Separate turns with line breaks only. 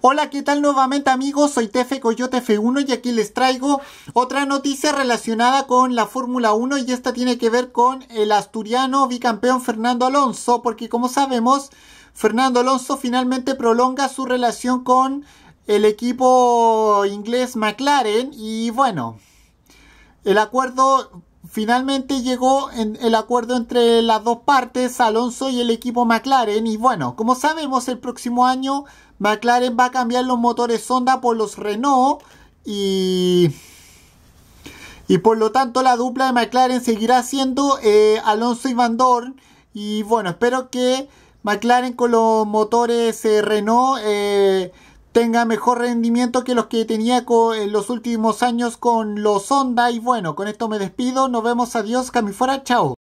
Hola, ¿qué tal nuevamente amigos? Soy Tefe Coyote F1 y aquí les traigo otra noticia relacionada con la Fórmula 1 y esta tiene que ver con el asturiano bicampeón Fernando Alonso, porque como sabemos, Fernando Alonso finalmente prolonga su relación con el equipo inglés McLaren y bueno, el acuerdo Finalmente llegó el acuerdo entre las dos partes, Alonso y el equipo McLaren. Y bueno, como sabemos, el próximo año McLaren va a cambiar los motores Honda por los Renault. Y, y por lo tanto, la dupla de McLaren seguirá siendo eh, Alonso y Van Dorn. Y bueno, espero que McLaren con los motores eh, Renault. Eh, tenga mejor rendimiento que los que tenía en los últimos años con los Honda. Y bueno, con esto me despido. Nos vemos. Adiós. fuera. Chao.